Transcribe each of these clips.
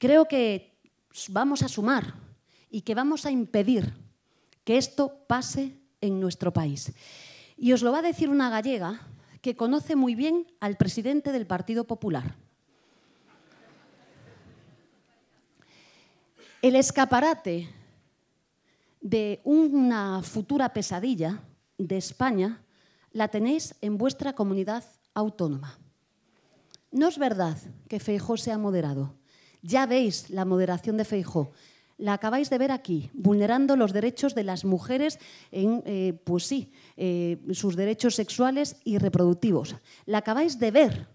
creo que vamos a sumar y que vamos a impedir que esto pase en nuestro país. Y os lo va a decir una gallega que conoce muy bien al presidente del Partido Popular. El escaparate de una futura pesadilla de España la tenéis en vuestra comunidad autónoma. No es verdad que Feijó sea moderado. Ya veis la moderación de Feijóo, La acabáis de ver aquí, vulnerando los derechos de las mujeres en, eh, pues sí, eh, sus derechos sexuales y reproductivos. La acabáis de ver,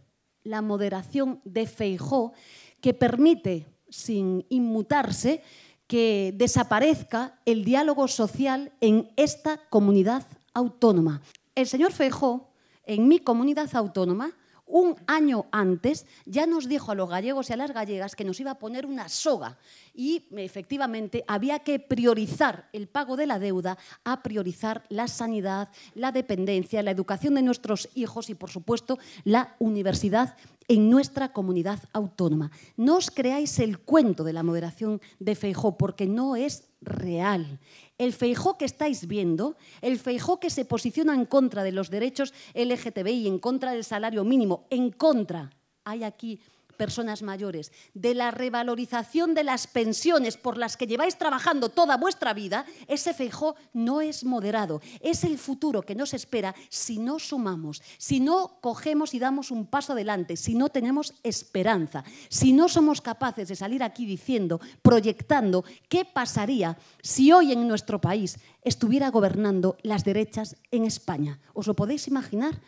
la moderación de Feijó, que permite, sin inmutarse, que desaparezca el diálogo social en esta comunidad autónoma. El señor Feijó, en mi comunidad autónoma, un año antes ya nos dijo a los gallegos y a las gallegas que nos iba a poner una soga y efectivamente había que priorizar el pago de la deuda a priorizar la sanidad, la dependencia, la educación de nuestros hijos y por supuesto la universidad en nuestra comunidad autónoma. No os creáis el cuento de la moderación de Feijó porque no es real. El feijó que estáis viendo, el feijó que se posiciona en contra de los derechos LGTBI, en contra del salario mínimo, en contra. Hay aquí personas mayores, de la revalorización de las pensiones por las que lleváis trabajando toda vuestra vida, ese feijó no es moderado. Es el futuro que nos espera si no sumamos, si no cogemos y damos un paso adelante, si no tenemos esperanza, si no somos capaces de salir aquí diciendo, proyectando, qué pasaría si hoy en nuestro país estuviera gobernando las derechas en España. ¿Os lo podéis imaginar?